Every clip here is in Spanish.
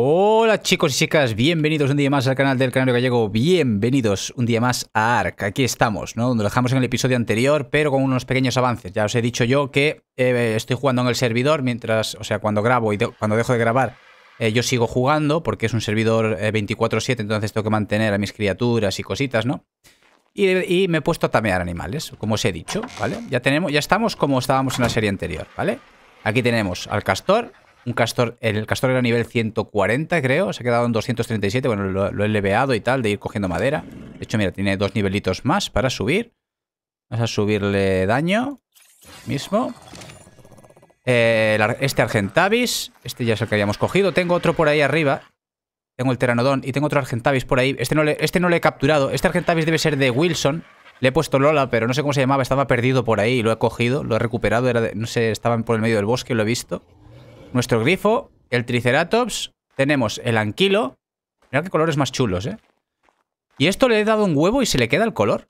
Hola chicos y chicas, bienvenidos un día más al canal del Canario Gallego, bienvenidos un día más a Ark aquí estamos, ¿no? Donde lo dejamos en el episodio anterior, pero con unos pequeños avances, ya os he dicho yo que eh, estoy jugando en el servidor mientras, o sea, cuando grabo y cuando dejo de grabar, eh, yo sigo jugando porque es un servidor 24/7, eh, entonces tengo que mantener a mis criaturas y cositas, ¿no? Y, me he puesto a tamear animales, como os he dicho, ¿vale? Ya tenemos, ya estamos como estábamos en la serie anterior, ¿vale? Aquí tenemos al castor, castor, el castor era nivel 140 creo, se ha quedado en 237, bueno, lo, he leveado y tal, de ir cogiendo madera. De hecho, mira, tiene dos nivelitos más para subir. Vamos a subirle daño mismo. Eh, este Argentavis, este ya es el que habíamos cogido. Tengo otro por ahí arriba. Tengo el Teranodón y tengo otro Argentavis por ahí. Este no le, este no le he capturado. Este Argentavis debe ser de Wilson. Le he puesto Lola, pero no sé cómo se llamaba. Estaba perdido por ahí. Lo he cogido, lo he recuperado. no sé, estaban por el medio del bosque, lo he visto. Nuestro grifo, el triceratops, tenemos el anquilo. Mira qué colores más chulos, ¿eh? Y esto le he dado un huevo y se le queda el color.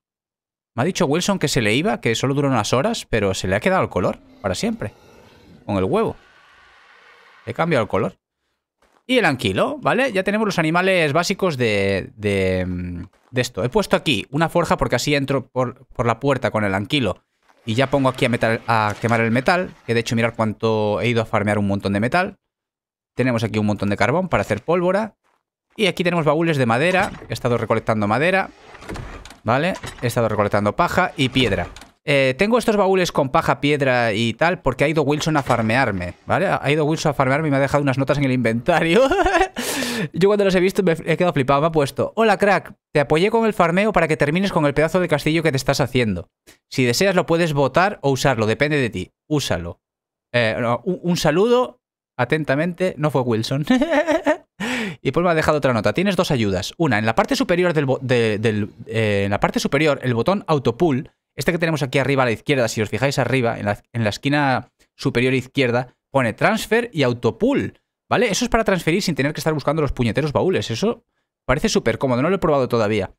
Me ha dicho Wilson que se le iba, que solo duró unas horas, pero se le ha quedado el color para siempre. Con el huevo. He cambiado el color. Y el anquilo, ¿vale? Ya tenemos los animales básicos de, de, esto. He puesto aquí una forja porque así entro por, por la puerta con el anquilo y ya pongo aquí a, metal, a quemar el metal, que de hecho mirar cuánto he ido a farmear un montón de metal. Tenemos aquí un montón de carbón para hacer pólvora. Y aquí tenemos baúles de madera, he estado recolectando madera, ¿vale? He estado recolectando paja y piedra. Eh, tengo estos baúles con paja, piedra y tal porque ha ido Wilson a farmearme, ¿vale? Ha ido Wilson a farmearme y me ha dejado unas notas en el inventario. Yo cuando los he visto me he quedado flipado. Me ha puesto, hola crack, te apoyé con el farmeo para que termines con el pedazo de castillo que te estás haciendo. Si deseas lo puedes votar o usarlo, depende de ti. Úsalo. Eh, un, saludo, atentamente, no fue Wilson. Y pues me ha dejado otra nota. Tienes dos ayudas. Una, en la parte superior del, eh, en la parte superior, el botón autopull este que tenemos aquí arriba a la izquierda, si os fijáis arriba, en la, esquina superior izquierda, pone transfer y autopool, ¿vale? Eso es para transferir sin tener que estar buscando los puñeteros baúles. Eso parece súper cómodo, no lo he probado todavía.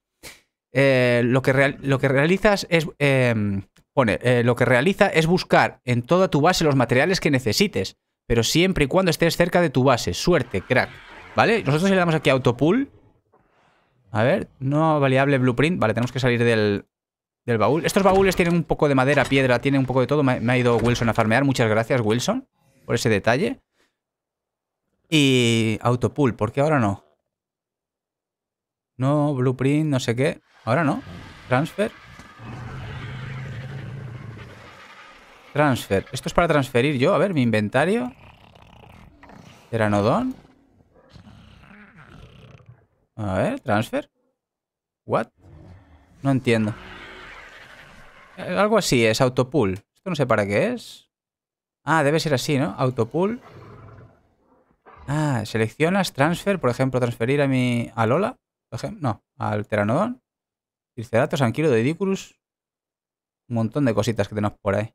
Eh, lo, que lo que realizas es... Em, pone, eh, lo que realiza es buscar en toda tu base los materiales que necesites, pero siempre y cuando estés cerca de tu base. Suerte, crack. ¿Vale? Nosotros le damos aquí a autopool. A ver, no variable blueprint. Vale, tenemos que salir del, del baúl. Estos baúles tienen un poco de madera, piedra, tienen un poco de todo. Me, ha ido Wilson a farmear. Muchas gracias, Wilson, por ese detalle. Y autopool, ¿por qué ahora no? No, blueprint, no sé qué. Ahora no. Transfer. Transfer. Esto es para transferir yo. A ver, mi inventario. Teranodón. A ver, transfer. What? No entiendo. Eh, algo así es, autopool. Esto no sé para qué es. Ah, debe ser así, ¿no? Autopool. Ah, seleccionas transfer, por ejemplo, transferir a mi... a Lola, ejemplo, no, al Teranodon. datos Anquilo, Un montón de cositas que tenemos por ahí.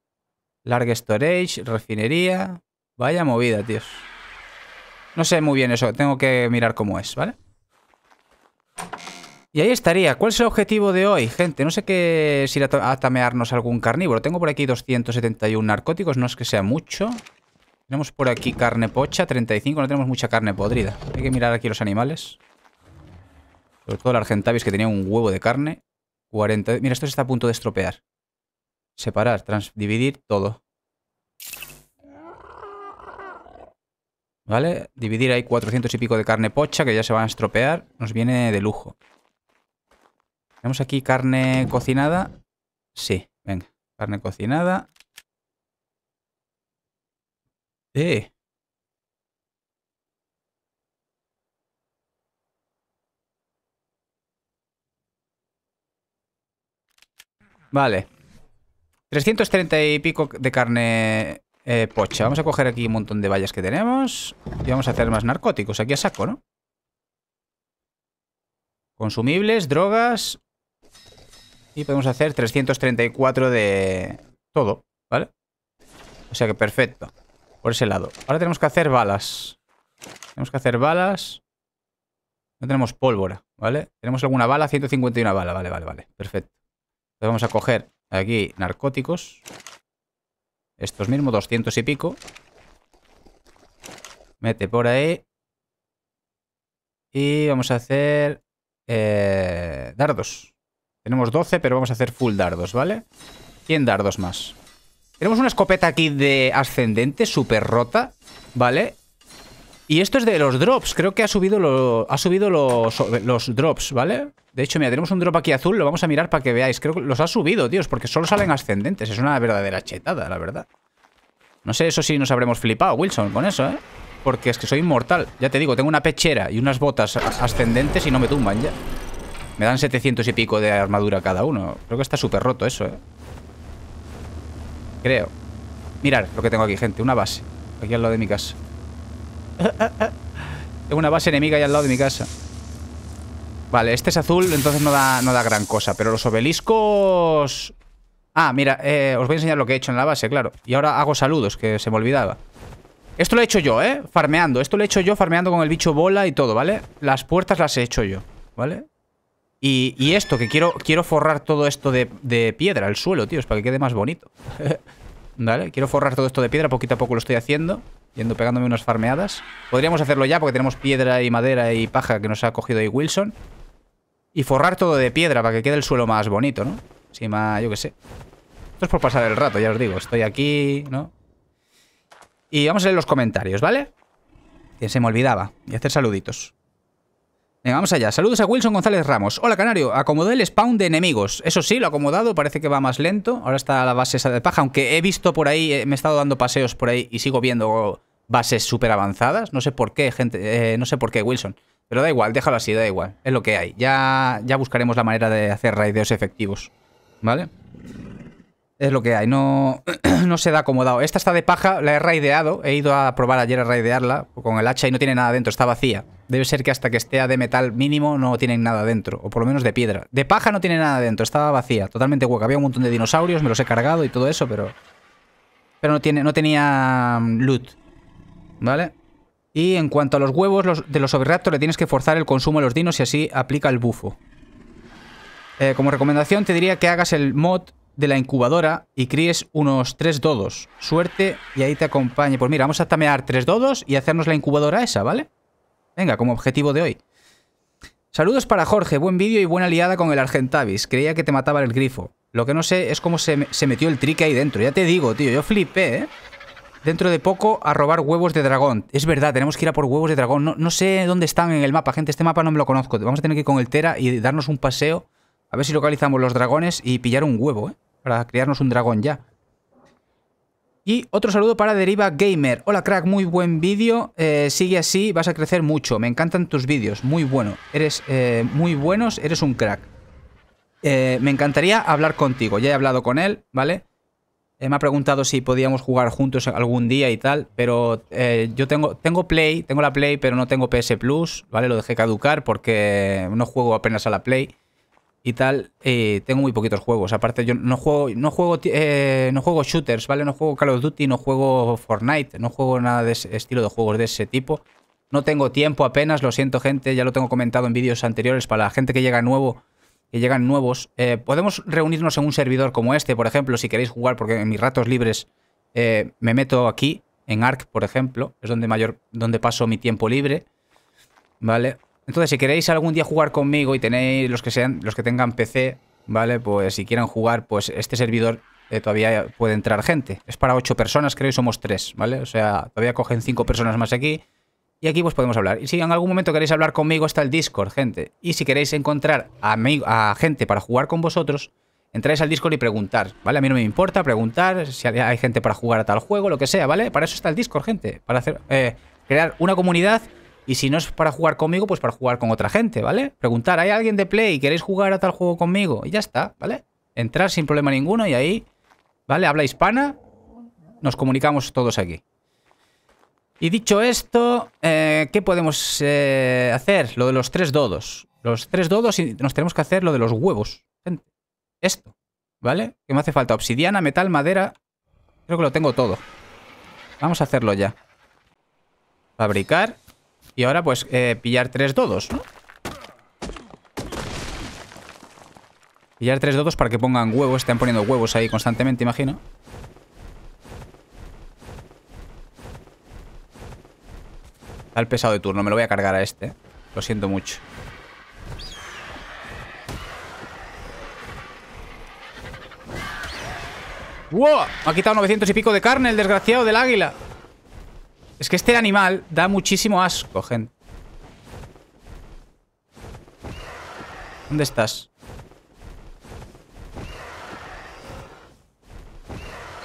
Large storage, refinería. Vaya movida, tíos. No sé muy bien eso, tengo que mirar cómo es, ¿vale? Y ahí estaría. ¿Cuál es el objetivo de hoy, gente? No sé qué es ir a, tamearnos algún carnívoro. Tengo por aquí 271 narcóticos, no es que sea mucho. Tenemos por aquí carne pocha, 35. No tenemos mucha carne podrida. Hay que mirar aquí los animales. Sobre todo el Argentavis, que tenía un huevo de carne. 40... Mira, esto se está a punto de estropear. Separar, dividir todo. ¿Vale? Dividir ahí 400 y pico de carne pocha que ya se van a estropear. Nos viene de lujo. Tenemos aquí carne cocinada. Sí, venga. Carne cocinada. Eh. Vale. 330 y pico de carne eh, pocha. Vamos a coger aquí un montón de vallas que tenemos. Y vamos a hacer más narcóticos. Aquí a saco, ¿no? Consumibles, drogas, y podemos hacer 334 de todo, ¿vale? O sea que perfecto. Por ese lado. Ahora tenemos que hacer balas. Tenemos que hacer balas. No tenemos pólvora, ¿vale? Tenemos alguna bala, 151 bala. Vale, vale, vale. Perfecto. Entonces vamos a coger aquí narcóticos. Estos mismos, 200 y pico. Mete por ahí. Y vamos a hacer eh, dardos. Tenemos 12, pero vamos a hacer full dardos, ¿vale? 100 dardos más. Tenemos una escopeta aquí de ascendente, súper rota, ¿vale? Y esto es de los drops, creo que ha subido, ha subido los, drops, ¿vale? De hecho, mira, tenemos un drop aquí azul, lo vamos a mirar para que veáis. Creo que los ha subido, tíos, porque solo salen ascendentes. Es una verdadera chetada, la verdad. No sé, eso sí nos habremos flipado, Wilson, con eso, ¿eh? Porque es que soy inmortal. Ya te digo, tengo una pechera y unas botas ascendentes y no me tumban ya. Me dan 700 y pico de armadura cada uno. Creo que está súper roto eso, ¿eh? Creo. Mirad lo que tengo aquí, gente. Una base. Aquí al lado de mi casa. Tengo una base enemiga ahí al lado de mi casa. Vale, este es azul, entonces no da, no da gran cosa. Pero los obeliscos... Ah, mira, eh, os voy a enseñar lo que he hecho en la base, claro. Y ahora hago saludos, que se me olvidaba. Esto lo he hecho yo, ¿eh? Farmeando. Esto lo he hecho yo farmeando con el bicho bola y todo, ¿vale? Las puertas las he hecho yo, ¿vale? Y, esto, que quiero, quiero forrar todo esto de, piedra, el suelo, tío, es para que quede más bonito. ¿Vale? Quiero forrar todo esto de piedra, poquito a poco lo estoy haciendo. Yendo pegándome unas farmeadas. Podríamos hacerlo ya porque tenemos piedra y madera y paja que nos ha cogido ahí Wilson. Y forrar todo de piedra para que quede el suelo más bonito, ¿no? sí más, yo qué sé. Esto es por pasar el rato, ya os digo. Estoy aquí, ¿no? Y vamos a leer los comentarios, ¿vale? Que se me olvidaba. Y hacer saluditos. Venga, vamos allá. Saludos a Wilson González Ramos. Hola, Canario. Acomodé el spawn de enemigos. Eso sí, lo he acomodado. Parece que va más lento. Ahora está la base esa de paja. Aunque he visto por ahí, eh, me he estado dando paseos por ahí y sigo viendo bases súper avanzadas. No sé por qué, gente. Eh, no sé por qué, Wilson. Pero da igual, déjalo así, da igual. Es lo que hay. Ya, ya buscaremos la manera de hacer raideos efectivos. ¿Vale? Es lo que hay. No, no se da acomodado. Esta está de paja, la he raideado. He ido a probar ayer a raidearla con el hacha y no tiene nada dentro, está vacía. Debe ser que hasta que esté de metal mínimo no tienen nada dentro, o por lo menos de piedra. De paja no tiene nada dentro, estaba vacía, totalmente hueca. Había un montón de dinosaurios, me los he cargado y todo eso, pero... Pero no, tiene, no tenía mm, loot, ¿vale? Y en cuanto a los huevos de los sobre le tienes que forzar el consumo de los dinos y así aplica el bufo. Eh, como recomendación te diría que hagas el mod de la incubadora y críes unos tres dodos. Suerte y ahí te acompañe. Pues mira, vamos a tamear tres dodos y hacernos la incubadora esa, ¿vale? Venga, como objetivo de hoy. Saludos para Jorge, buen vídeo y buena aliada con el Argentavis. Creía que te mataba el grifo. Lo que no sé es cómo se, metió el trique ahí dentro. Ya te digo, tío, yo flipé, ¿eh? Dentro de poco a robar huevos de dragón. Es verdad, tenemos que ir a por huevos de dragón. No, no sé dónde están en el mapa, gente. Este mapa no me lo conozco. Vamos a tener que ir con el Tera y darnos un paseo. A ver si localizamos los dragones y pillar un huevo, ¿eh? Para criarnos un dragón ya. Y otro saludo para Deriva Gamer. Hola crack, muy buen vídeo. Eh, sigue así, vas a crecer mucho. Me encantan tus vídeos, muy bueno. Eres eh, muy buenos, eres un crack. Eh, me encantaría hablar contigo. Ya he hablado con él, ¿vale? me ha preguntado si podíamos jugar juntos algún día y tal, pero yo tengo, tengo Play, tengo la Play, pero no tengo PS Plus, ¿vale? Lo dejé caducar porque no juego apenas a la Play y tal, eh, tengo muy poquitos juegos. Aparte, yo no juego, no juego, eh, no juego shooters, ¿vale? No juego Call of Duty, no juego Fortnite, no juego nada de ese estilo de juegos de ese tipo. No tengo tiempo apenas, lo siento, gente, ya lo tengo comentado en vídeos anteriores. Para la gente que llega nuevo, que llegan nuevos, eh, podemos reunirnos en un servidor como este, por ejemplo, si queréis jugar, porque en mis ratos libres me meto aquí, en Ark, por ejemplo, es donde mayor, donde paso mi tiempo libre. ¿Vale? Entonces, si queréis algún día jugar conmigo y tenéis los que sean, los que tengan PC, ¿vale? Pues si quieran jugar, pues este servidor eh, todavía puede entrar gente. Es para ocho personas, creo, que somos tres, ¿vale? O sea, todavía cogen cinco personas más aquí. Y aquí pues podemos hablar. Y si en algún momento queréis hablar conmigo, está el Discord, gente. Y si queréis encontrar a, gente para jugar con vosotros, entráis al Discord y preguntar, ¿vale? A mí no me importa preguntar si hay gente para jugar a tal juego, lo que sea, ¿vale? Para eso está el Discord, gente. Para hacer, eh, crear una comunidad y si no es para jugar conmigo, pues para jugar con otra gente, ¿vale? Preguntar, ¿hay alguien de Play? ¿Queréis jugar a tal juego conmigo? Y ya está, ¿vale? Entrar sin problema ninguno y ahí, ¿vale? Habla hispana, nos comunicamos todos aquí. Y dicho esto, eh, ¿qué podemos eh, hacer? Lo de los tres dodos. Los tres dodos y nos tenemos que hacer lo de los huevos. Esto, ¿vale? Que me hace falta obsidiana, metal, madera. Creo que lo tengo todo. Vamos a hacerlo ya. Fabricar. Y ahora, pues, eh, pillar tres dodos, ¿no? Pillar tres dodos para que pongan huevos. Están poniendo huevos ahí constantemente, imagino. Está el pesado de turno. Me lo voy a cargar a este. Lo siento mucho. ¡Wow! Ha quitado 900 y pico de carne el desgraciado del águila. Es que este animal da muchísimo asco, gente. ¿Dónde estás?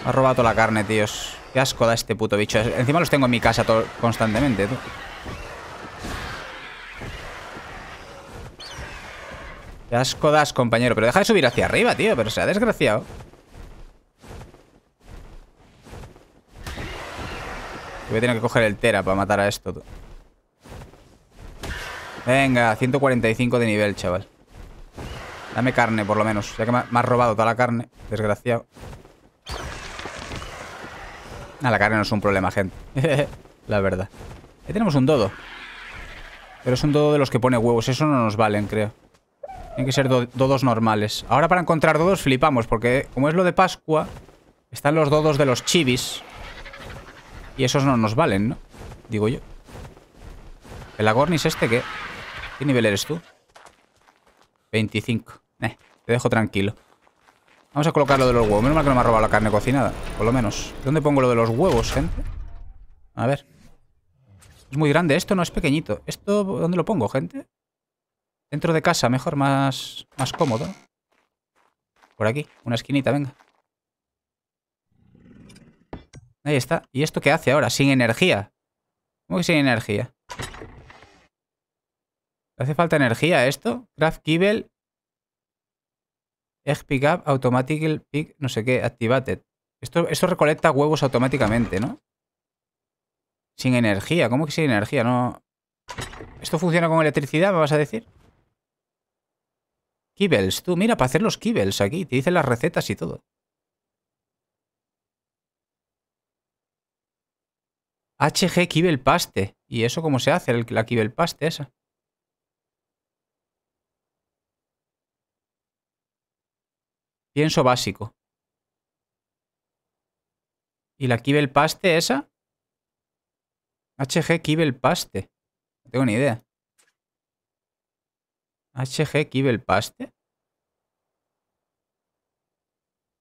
Ha robado la carne, tíos. Qué asco da este puto bicho. Encima los tengo en mi casa constantemente, tú. Qué asco das, compañero. Pero deja de subir hacia arriba, tío. Pero se ha desgraciado. voy a tener que coger el Tera para matar a esto. Venga, 145 de nivel, chaval. Dame carne, por lo menos. Ya que me has robado toda la carne, desgraciado. Ah, la carne no es un problema, gente. la verdad. Ahí tenemos un dodo. Pero es un dodo de los que pone huevos. Eso no nos valen, creo. Tienen que ser dodos normales. Ahora para encontrar dodos flipamos, porque como es lo de Pascua, están los dodos de los chivis. Y esos no nos valen, ¿no? Digo yo. ¿El Agornis este qué? ¿Qué nivel eres tú? 25. Eh, te dejo tranquilo. Vamos a colocar lo de los huevos. Menos mal que no me ha robado la carne cocinada. Por lo menos. ¿Dónde pongo lo de los huevos, gente? A ver. Es muy grande esto, no es pequeñito. ¿Esto dónde lo pongo, gente? Dentro de casa, mejor, más, más cómodo. Por aquí, una esquinita, venga. Ahí está. ¿Y esto qué hace ahora? Sin energía. ¿Cómo que sin energía? ¿Hace falta energía esto? Craft Kibble. Egg Pickup Automatic Pick no sé qué. Activated. Esto, recolecta huevos automáticamente, ¿no? Sin energía. ¿Cómo que sin energía? No... ¿Esto funciona con electricidad, me vas a decir? Kibbles, tú, mira, para hacer los kibbles aquí. Te dicen las recetas y todo. HG el Paste. ¿Y eso cómo se hace, la el Paste esa? Pienso básico. ¿Y la el Paste esa? HG el Paste. No tengo ni idea. HG el Paste.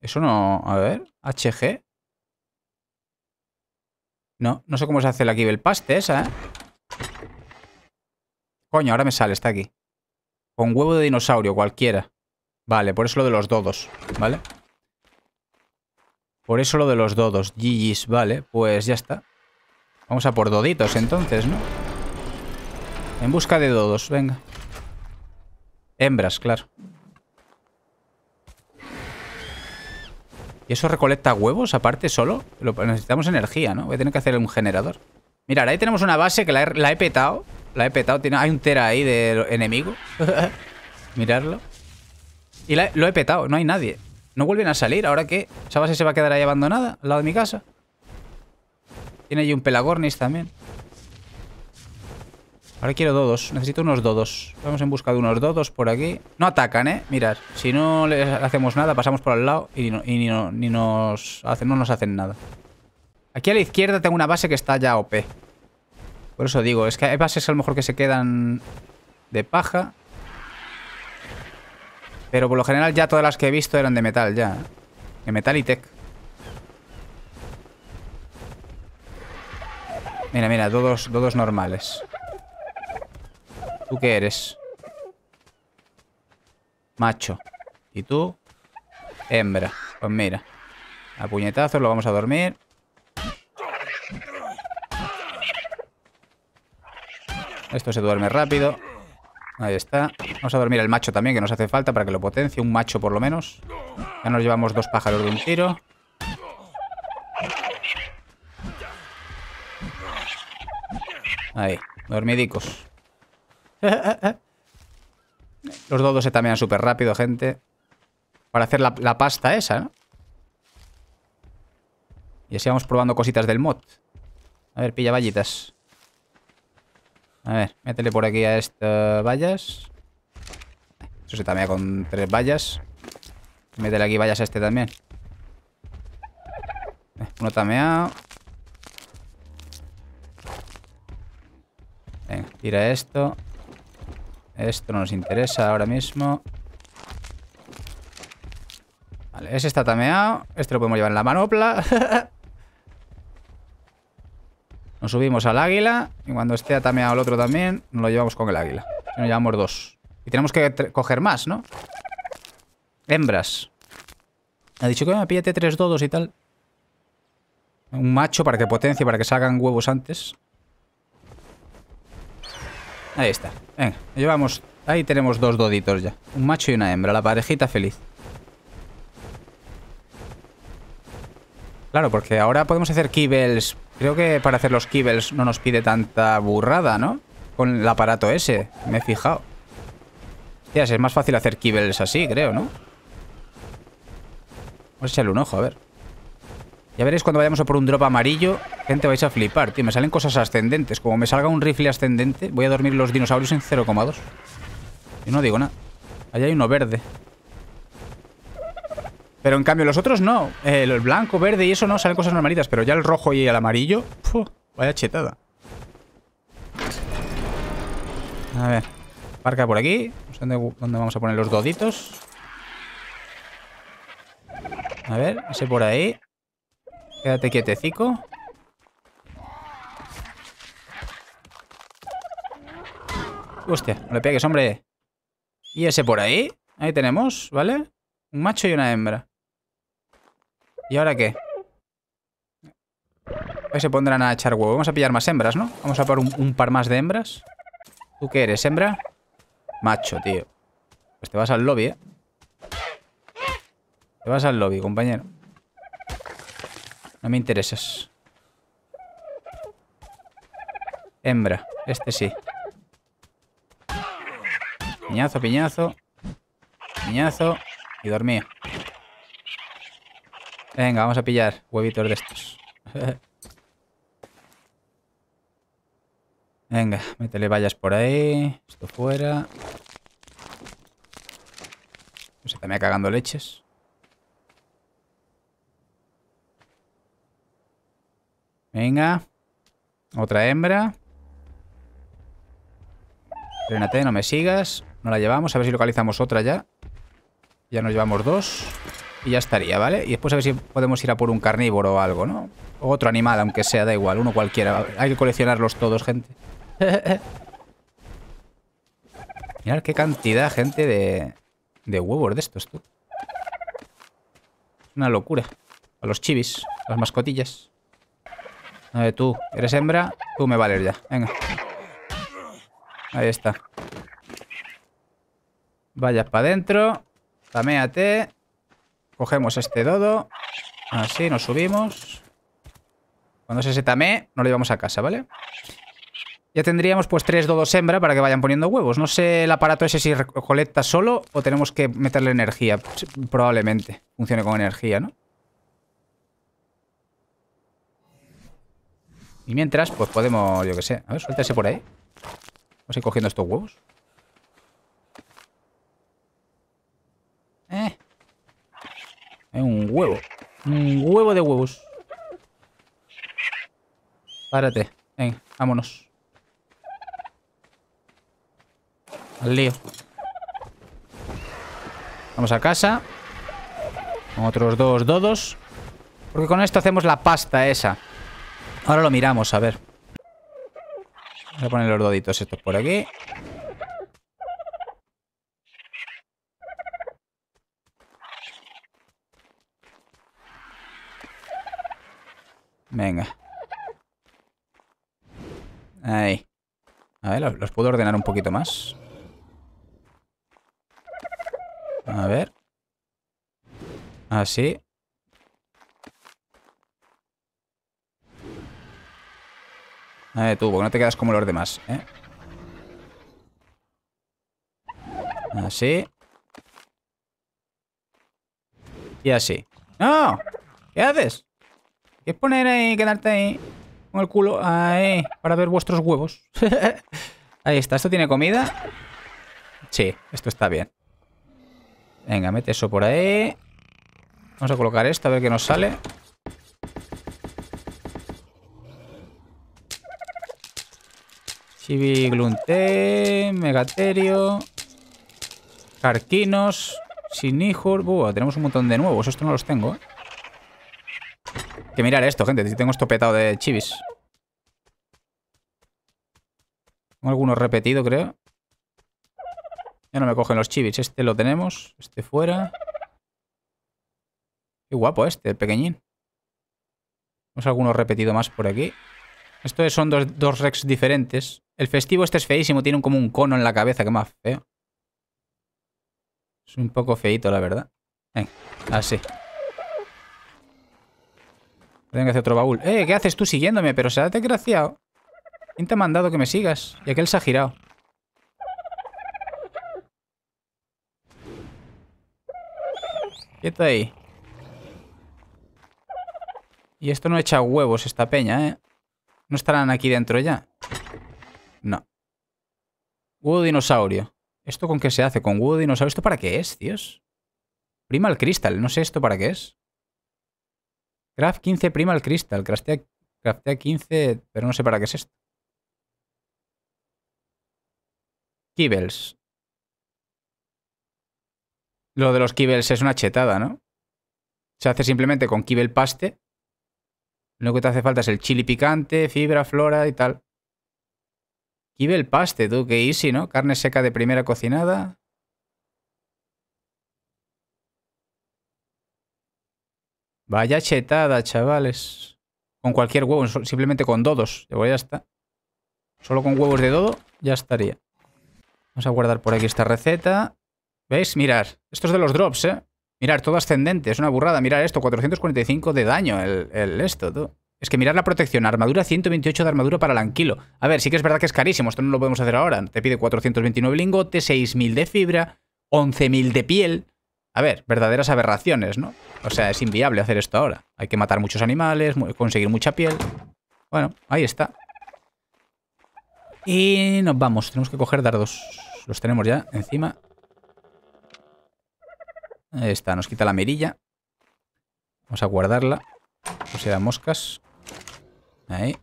Eso no... A ver. HG. No, no sé cómo se hace la Kibel Paste esa, ¿eh? Coño, ahora me sale, está aquí. Con huevo de dinosaurio, cualquiera. Vale, por eso lo de los dodos, ¿vale? Por eso lo de los dodos. GG's, vale, pues ya está. Vamos a por doditos entonces, ¿no? En busca de dodos, venga. Hembras, claro. eso recolecta huevos aparte solo? necesitamos energía, ¿no? Voy a tener que hacer un generador. Mirad, ahí tenemos una base que la he, petado. La he petado. Tiene, hay un tera ahí de enemigo. Mirarlo. Y lo he petado. No hay nadie. No vuelven a salir. ¿Ahora qué? ¿Esa base se va a quedar ahí abandonada? Al lado de mi casa. Tiene allí un pelagornis también. Ahora quiero dodos. Necesito unos dodos. Vamos en busca de unos dodos por aquí. No atacan, ¿eh? Mirad. Si no les hacemos nada, pasamos por al lado y, ni, nos hacen, no nos hacen nada. Aquí a la izquierda tengo una base que está ya OP. Por eso digo, es que hay bases a lo mejor que se quedan de paja. Pero por lo general ya todas las que he visto eran de metal ya. De metal y tech. Mira, mira, Dodos normales. ¿Tú qué eres? Macho. ¿Y tú? Hembra. Pues mira. A puñetazos lo vamos a dormir. Esto se duerme rápido. Ahí está. Vamos a dormir al macho también, que nos hace falta para que lo potencie. Un macho por lo menos. Ya nos llevamos dos pájaros de un tiro. Ahí, dormidicos. Los dodos se tamean súper rápido, gente. Para hacer la, pasta esa, ¿no? Y así vamos probando cositas del mod. A ver, pilla vallitas. A ver, métele por aquí a estas vallas. Eso se tamea con tres vallas. Métele aquí vallas a este también. Eh, uno tameado. Venga, tira esto. Esto no nos interesa ahora mismo. Vale, ese está tameado. Este lo podemos llevar en la manopla. nos subimos al águila. Y cuando esté tameado el otro también, nos lo llevamos con el águila. Y nos llevamos dos. Y tenemos que coger más, ¿no? Hembras. Ha dicho que me píllate tres dodos y tal. Un macho para que potencie, para que salgan huevos antes. Ahí está. Venga, llevamos... Ahí tenemos dos doditos ya. Un macho y una hembra, la parejita feliz. Claro, porque ahora podemos hacer kibbles. Creo que para hacer los kibbles no nos pide tanta burrada, ¿no? Con el aparato ese, me he fijado. Hostias, es más fácil hacer kibbles así, creo, ¿no? Vamos a echarle un ojo, a ver. Ya veréis cuando vayamos por un drop amarillo. Gente, vais a flipar, tío. Me salen cosas ascendentes. Como me salga un rifle ascendente, voy a dormir los dinosaurios en 0,2. Yo no digo nada. Allá hay uno verde. Pero en cambio los otros no. El blanco, verde y eso no, salen cosas normalitas. Pero ya el rojo y el amarillo... vaya chetada. A ver. Parca por aquí. ¿Dónde, ¿Dónde vamos a poner los doditos? A ver, ese por ahí. Quédate quietecico. Hostia, no le pegues, hombre. Y ese por ahí. Ahí tenemos, ¿vale? Un macho y una hembra. ¿Y ahora qué? Ahí se pondrán a echar huevo. Vamos a pillar más hembras, ¿no? Vamos a por un, un par más de hembras. ¿Tú qué eres, hembra? Macho, tío. Pues te vas al lobby, ¿eh? Te vas al lobby, compañero. No me interesas. Hembra. Este sí. Piñazo, piñazo. Piñazo. Y dormía. Venga, vamos a pillar huevitos de estos. Venga, métele vallas por ahí. Esto fuera. Pues se está me cagando leches. Venga. Otra hembra. Renate, no me sigas. No la llevamos. A ver si localizamos otra ya. Ya nos llevamos dos. Y ya estaría, ¿vale? Y después a ver si podemos ir a por un carnívoro o algo, ¿no? O otro animal, aunque sea, da igual. Uno cualquiera. Hay que coleccionarlos todos, gente. Mirad qué cantidad, gente, de, de huevos de estos, tú. Una locura. A los chivis, las mascotillas. A ver, tú. ¿Eres hembra? Tú me vales ya. Venga. Ahí está. Vayas para adentro. Taméate. Cogemos este dodo. Así, nos subimos. Cuando se se tamé, no lo llevamos a casa, ¿vale? Ya tendríamos pues tres dodos hembra para que vayan poniendo huevos. No sé el aparato ese si recolecta solo o tenemos que meterle energía. probablemente funcione con energía, ¿no? Y mientras, pues podemos, yo que sé. A ver, suéltese por ahí. Vamos a ir cogiendo estos huevos. Eh. eh. un huevo. Un huevo de huevos. Párate. Venga, vámonos. Al lío. Vamos a casa. Otros dos dodos. Porque con esto hacemos la pasta esa. Ahora lo miramos, a ver. Voy a poner los doditos estos por aquí. Venga. Ahí. A ver, los puedo ordenar un poquito más. A ver. Así. no te quedas como los demás, ¿eh? Así. Y así. ¡No! ¿Qué haces? ¿Qué poner ahí, quedarte ahí con el culo ahí para ver vuestros huevos? ahí está. ¿Esto tiene comida? Sí, esto está bien. Venga, mete eso por ahí. Vamos a colocar esto a ver qué nos sale. Chibi Glunté, Megaterio, Carquinos, Sinijur, tenemos un montón de nuevos, Esto no los tengo. ¿eh? Que mirar esto, gente, tengo esto petado de chivis. Tengo alguno repetido, creo. Ya no me cogen los chivis. Este lo tenemos. Este fuera. Qué guapo este, el pequeñín. Tenemos algunos repetido más por aquí. Esto son dos, dos rex diferentes. El festivo este es feísimo, tiene como un cono en la cabeza, que más feo. Es un poco feito, la verdad. Venga, así. Tengo que hacer otro baúl. ¡Eh! ¿Qué haces tú siguiéndome? Pero se ha desgraciado. ¿Quién te ha mandado que me sigas? Y aquel se ha girado. Quieto ahí. Y esto no echa huevos, esta peña, ¿eh? No estarán aquí dentro ya. No. Huevo dinosaurio. ¿Esto con qué se hace? ¿Con huevo dinosaurio? ¿Esto para qué es, tíos? Primal el cristal. No sé esto para qué es. Craft 15 prima el cristal. Craftea, 15, pero no sé para qué es esto. Kibbles. Lo de los kibbles es una chetada, ¿no? Se hace simplemente con kibble paste. Lo que te hace falta es el chili picante, fibra, flora y tal. Qué el paste, tú, qué easy, ¿no? Carne seca de primera cocinada. Vaya chetada, chavales. Con cualquier huevo, simplemente con dodos. está. Solo con huevos de dodo ya estaría. Vamos a guardar por aquí esta receta. ¿Veis? Mirar. Esto es de los drops, ¿eh? Mirar, todo ascendente. Es una burrada. Mirar esto. 445 de daño el, el esto, tú. Es que mirar la protección, armadura 128 de armadura para el anquilo. A ver, sí que es verdad que es carísimo, esto no lo podemos hacer ahora. Te pide 429 lingotes, 6.000 de fibra, 11.000 de piel. A ver, verdaderas aberraciones, ¿no? O sea, es inviable hacer esto ahora. Hay que matar muchos animales, conseguir mucha piel. Bueno, ahí está. Y nos vamos. Tenemos que coger dardos. Los tenemos ya encima. Ahí está, nos quita la merilla. Vamos a guardarla. O sea, moscas. Ahí.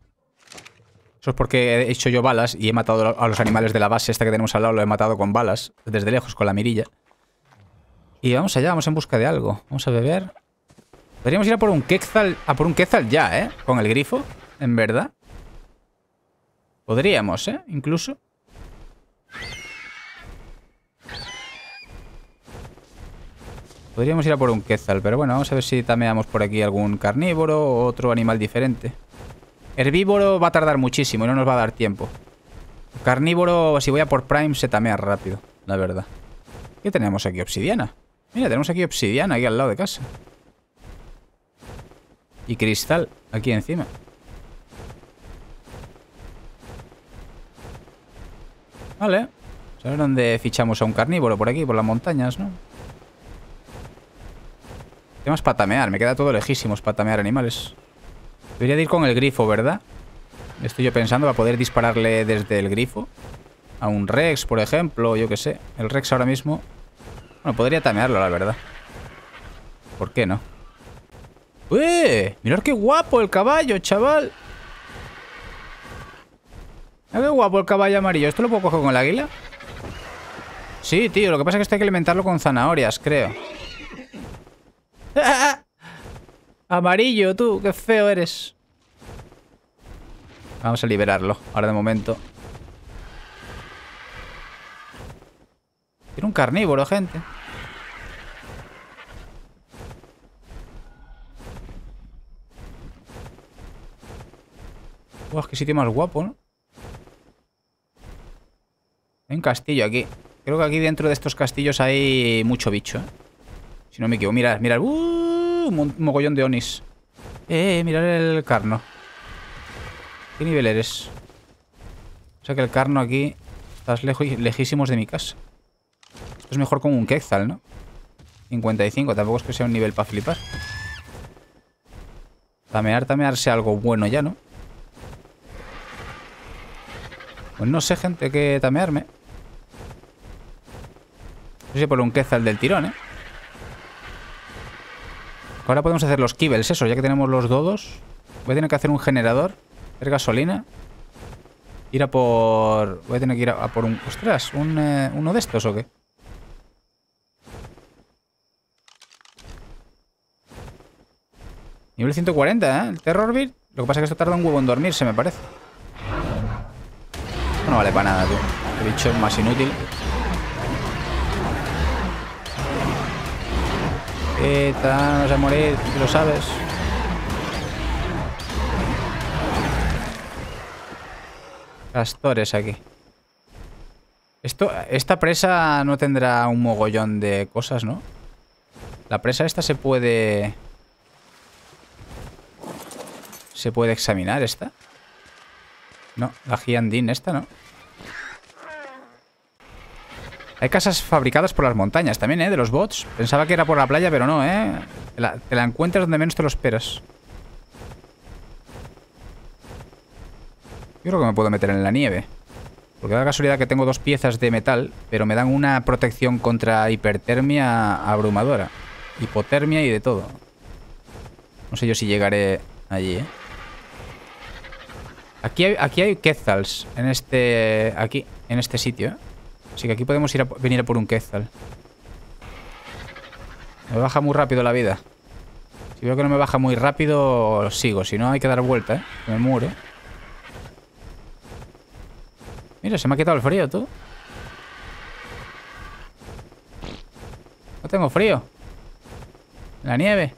Eso es porque he hecho yo balas y he matado a los animales de la base esta que tenemos al lado, lo he matado con balas, desde lejos, con la mirilla. Y vamos allá, vamos en busca de algo. Vamos a beber. Podríamos ir a por un Quetzal, a por un Quetzal ya, ¿eh? Con el grifo, en verdad. Podríamos, ¿eh? Incluso. Podríamos ir a por un Quetzal, pero bueno, vamos a ver si tameamos por aquí algún carnívoro o otro animal diferente. Herbívoro va a tardar muchísimo y no nos va a dar tiempo. Carnívoro, si voy a por Prime, se tamea rápido, la verdad. ¿Qué tenemos aquí? Obsidiana. Mira, tenemos aquí obsidiana, aquí al lado de casa. Y cristal, aquí encima. Vale. ¿Sabes pues dónde fichamos a un carnívoro? Por aquí, por las montañas, ¿no? Temas para tamear. Me queda todo lejísimo, para animales. Debería ir con el grifo, ¿verdad? Estoy yo pensando a poder dispararle desde el grifo. A un Rex, por ejemplo, yo qué sé. El Rex ahora mismo... Bueno, podría tamearlo, la verdad. ¿Por qué no? ¡Uy! ¡Eh! Mirad qué guapo el caballo, chaval. qué guapo el caballo amarillo. ¿Esto lo puedo coger con el águila? Sí, tío. Lo que pasa es que esto hay que alimentarlo con zanahorias, creo. ja! Amarillo, tú, qué feo eres. Vamos a liberarlo, ahora de momento. Tiene un carnívoro, gente. Uah, qué sitio más guapo, ¿no? Hay un castillo aquí. Creo que aquí dentro de estos castillos hay mucho bicho, ¿eh? Si no me equivoco, mirad, mirad. ¡Uh! un mogollón de onis. Eh, mirar el carno. ¿Qué nivel eres? O sea que el carno aquí... Estás lejísimo lejísimos de mi casa. Esto es mejor con un Quetzal, ¿no? 55, tampoco es que sea un nivel para flipar. Tamear, tamearse algo bueno ya, ¿no? Pues no sé, gente, que tamearme. No sé por un Quetzal del tirón, ¿eh? Ahora podemos hacer los kibbles, eso, ya que tenemos los dodos. Voy a tener que hacer un generador. Hacer gasolina. Ir a por... Voy a tener que ir a, por un... Ostras, un, eh, uno de estos o qué. Nivel 140, ¿eh? El Terror Lo que pasa es que esto tarda un huevo en dormirse, me parece. No vale para nada, tío. El bicho es más inútil. Eh, a morir, lo sabes. Castores aquí. Esto, esta presa no tendrá un mogollón de cosas, ¿no? La presa esta se puede... ¿Se puede examinar esta? No, la Giandin esta, ¿no? Hay casas fabricadas por las montañas también, ¿eh? De los bots. Pensaba que era por la playa, pero no, ¿eh? Te la, encuentras donde menos te lo esperas. Yo creo que me puedo meter en la nieve. Porque da casualidad que tengo dos piezas de metal, pero me dan una protección contra hipertermia abrumadora. Hipotermia y de todo. No sé yo si llegaré allí, ¿eh? Aquí hay, aquí hay quetzals en este, aquí, en este sitio, ¿eh? Así que aquí podemos ir a, venir a por un Quetzal. Me baja muy rápido la vida. Si veo que no me baja muy rápido, sigo. Si no, hay que dar vuelta, ¿eh? Me muero. Mira, se me ha quitado el frío, tú. No tengo frío. La nieve.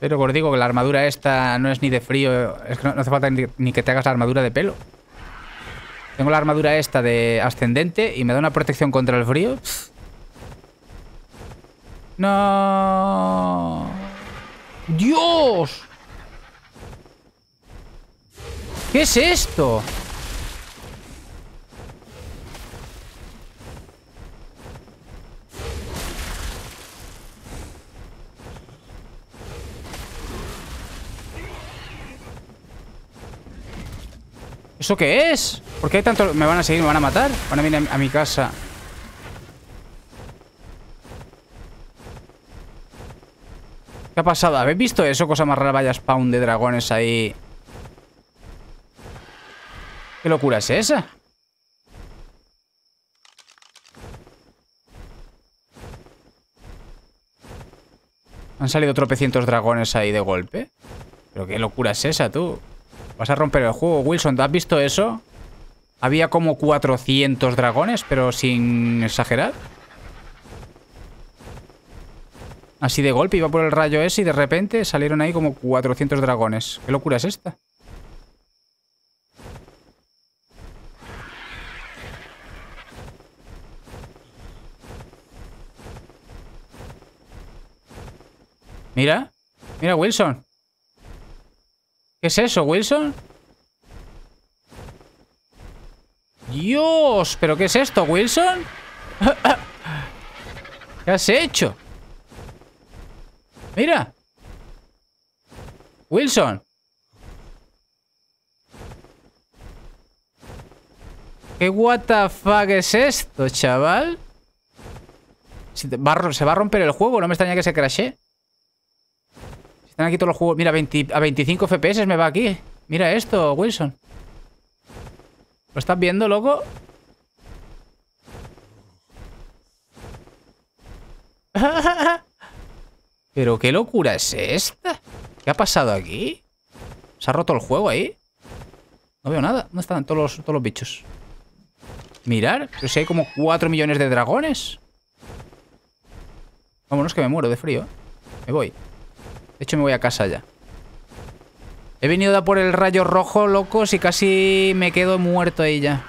Pero os digo que la armadura esta no es ni de frío. Es que no, hace falta ni, que te hagas la armadura de pelo. Tengo la armadura esta de ascendente y me da una protección contra el frío. No. ¡Dios! ¿Qué es esto? ¿Eso qué es? ¿Por qué hay tanto...? ¿Me van a seguir? ¿Me van a matar? ¿Van a venir a mi casa? ¿Qué ha pasado? ¿Habéis visto eso? Cosa más rara, vaya spawn de dragones ahí. ¿Qué locura es esa? Han salido tropecientos dragones ahí de golpe. ¿Pero qué locura es esa, tú? Vas a romper el juego, Wilson. ¿Te has visto eso? Había como 400 dragones, pero sin exagerar. Así de golpe iba por el rayo ese y de repente salieron ahí como 400 dragones. ¿Qué locura es esta? Mira, mira Wilson. ¿Qué es eso, Wilson? Dios, ¿pero qué es esto, Wilson? ¿Qué has hecho? Mira. Wilson. ¿Qué what es esto, chaval? Se va a romper el juego, no me extraña que se crashe. Están aquí todos los juegos. Mira, a 25 FPS me va aquí. Mira esto, Wilson. ¿Lo estás viendo, loco? Pero qué locura es esta. ¿Qué ha pasado aquí? ¿Se ha roto el juego ahí? No veo nada. ¿Dónde están todos los, todos los bichos? Mirar. Pero si hay como 4 millones de dragones. Vámonos que me muero de frío. Me voy. De hecho, me voy a casa ya. He venido a por el rayo rojo, locos, y casi me quedo muerto ahí ya.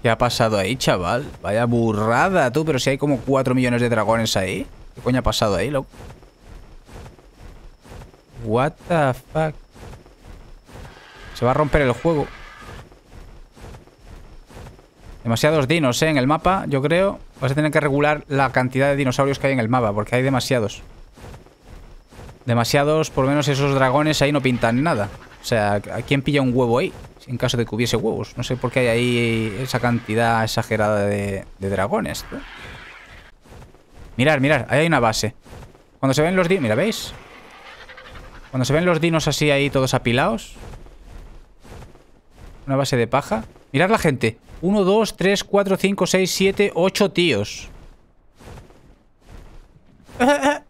¿Qué ha pasado ahí, chaval? Vaya burrada, tú. Pero si hay como 4 millones de dragones ahí. ¿Qué coño ha pasado ahí, loco? What the fuck? Se va a romper el juego. Demasiados dinos, ¿eh? En el mapa, yo creo. Vas a tener que regular la cantidad de dinosaurios que hay en el mapa, porque hay demasiados. Demasiados, por lo menos esos dragones ahí no pintan nada. O sea, ¿a quién pilla un huevo ahí? En caso de que hubiese huevos. No sé por qué hay ahí esa cantidad exagerada de, dragones. Mirar, mirar, ahí hay una base. Cuando se ven los dinos... Mira, ¿veis? Cuando se ven los dinos así ahí todos apilados. Una base de paja. Mirad la gente. 1, 2, 3, 4, 5, 6, 7, 8 tíos.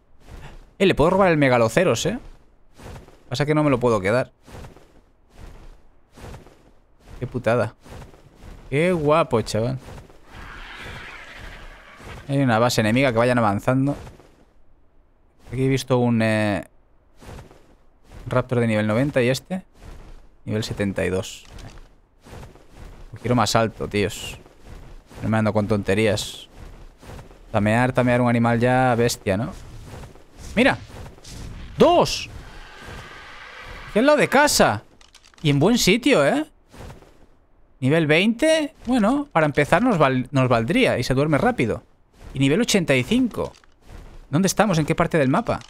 Eh, le puedo robar el megaloceros, eh. Pasa que no me lo puedo quedar. Qué putada. Qué guapo, chaval. Hay una base enemiga que vayan avanzando. Aquí he visto un eh, Raptor de nivel 90 y este. Nivel 72. Quiero más alto, tíos. No me ando con tonterías. Tamear, tamear un animal ya bestia, ¿no? ¡Mira! ¡Dos! Aquí al lado de casa. Y en buen sitio, ¿eh? Nivel 20. Bueno, para empezar nos, nos valdría. Y se duerme rápido. Y nivel 85. ¿Dónde estamos? ¿En qué parte del mapa?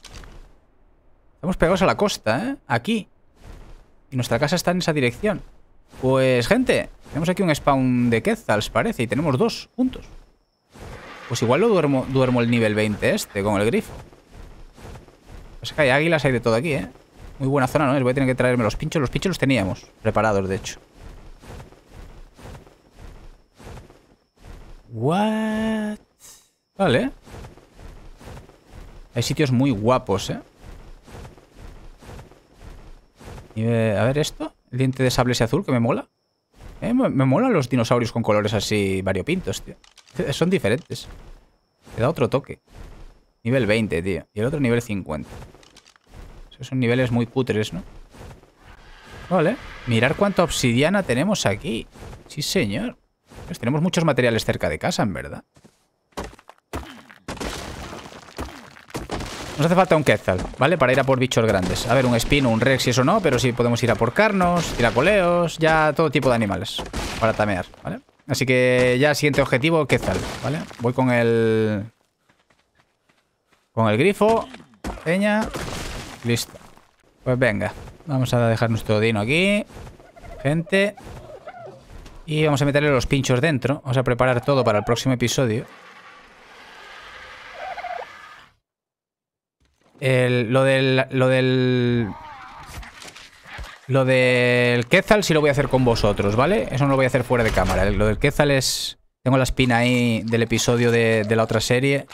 Estamos pegados a la costa, ¿eh? Aquí. Y nuestra casa está en esa dirección. Pues, gente, tenemos aquí un spawn de Quetzals, parece, y tenemos dos juntos. Pues igual lo duermo, duermo el nivel 20 este con el grifo. sea que hay águilas, hay de todo aquí, ¿eh? Muy buena zona, ¿no? Les voy a tener que traerme los pinchos. Los pinchos los teníamos preparados, de hecho. What? Vale. Hay sitios muy guapos, ¿eh? eh a ver esto diente de sable ese azul que me mola. Eh, me, mola molan los dinosaurios con colores así variopintos, tío. Eh, son diferentes. Te da otro toque. Nivel 20, tío. Y el otro nivel 50. Esos son niveles muy putres, ¿no? Vale. Mirar cuánta obsidiana tenemos aquí. Sí, señor. Pues tenemos muchos materiales cerca de casa, en verdad. Nos hace falta un Quetzal, ¿vale? Para ir a por bichos grandes. A ver, un espino, un rex y eso no, pero sí podemos ir a por carnos, ir a ya todo tipo de animales para tamear, ¿vale? Así que ya siguiente objetivo, Quetzal, ¿vale? Voy con el... Con el grifo, peña, listo. Pues venga, vamos a dejar nuestro dino aquí, gente. Y vamos a meterle los pinchos dentro. Vamos a preparar todo para el próximo episodio. lo del... Lo del... Lo del Quetzal sí lo voy a hacer con vosotros, ¿vale? Eso no lo voy a hacer fuera de cámara. Lo del Quetzal es... Tengo la espina ahí del episodio de, la otra serie.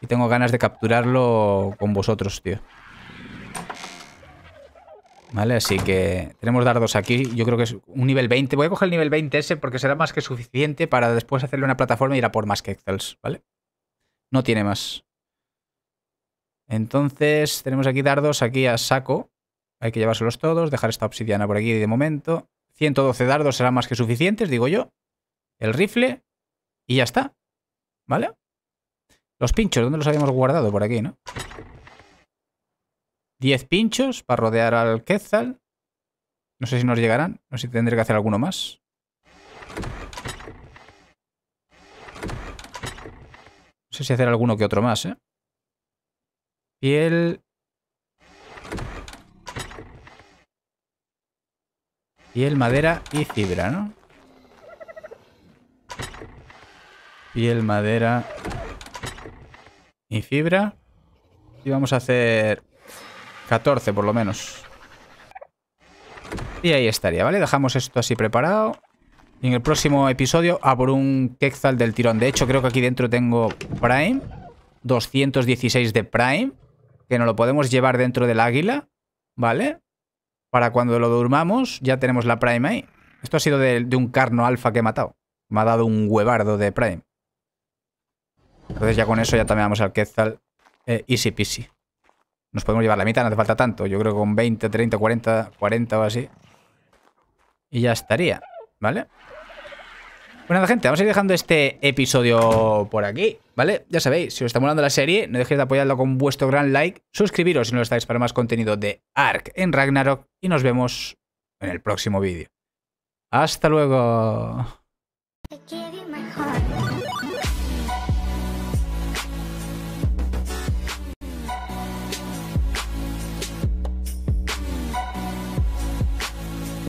Y tengo ganas de capturarlo con vosotros, tío. Vale, así que tenemos dardos aquí. Yo creo que es un nivel 20. Voy a coger el nivel 20 ese porque será más que suficiente para después hacerle una plataforma y ir a por más Quetzals, ¿vale? No tiene más. Entonces tenemos aquí dardos aquí a saco. Hay que llevárselos todos, dejar esta obsidiana por aquí de momento. 112 dardos serán más que suficientes, digo yo. El rifle y ya está. ¿Vale? Los pinchos, ¿dónde los habíamos guardado? Por aquí, ¿no? 10 pinchos para rodear al Quetzal. No sé si nos llegarán. No sé si tendré que hacer alguno más. No sé si hacer alguno que otro más, ¿eh? Piel... Piel, madera y fibra, ¿no? Piel, madera y fibra. Y vamos a hacer 14 por lo menos. Y ahí estaría, ¿vale? Dejamos esto así preparado. Y en el próximo episodio abro un Quetzal del tirón. De hecho, creo que aquí dentro tengo Prime. 216 de Prime que nos lo podemos llevar dentro del águila, ¿vale? Para cuando lo durmamos, ya tenemos la Prime ahí. Esto ha sido de, un carno alfa que he matado. Me ha dado un huevardo de Prime. Entonces ya con eso ya también vamos al Quetzal eh, easy peasy. Nos podemos llevar la mitad, no hace falta tanto. Yo creo que con 20, 30, 40, 40 o así. Y ya estaría, ¿vale? vale bueno, gente, vamos a ir dejando este episodio por aquí, ¿vale? Ya sabéis, si os está molando la serie, no dejéis de apoyarlo con vuestro gran like, suscribiros si no lo estáis para más contenido de ARK en Ragnarok y nos vemos en el próximo vídeo. ¡Hasta luego!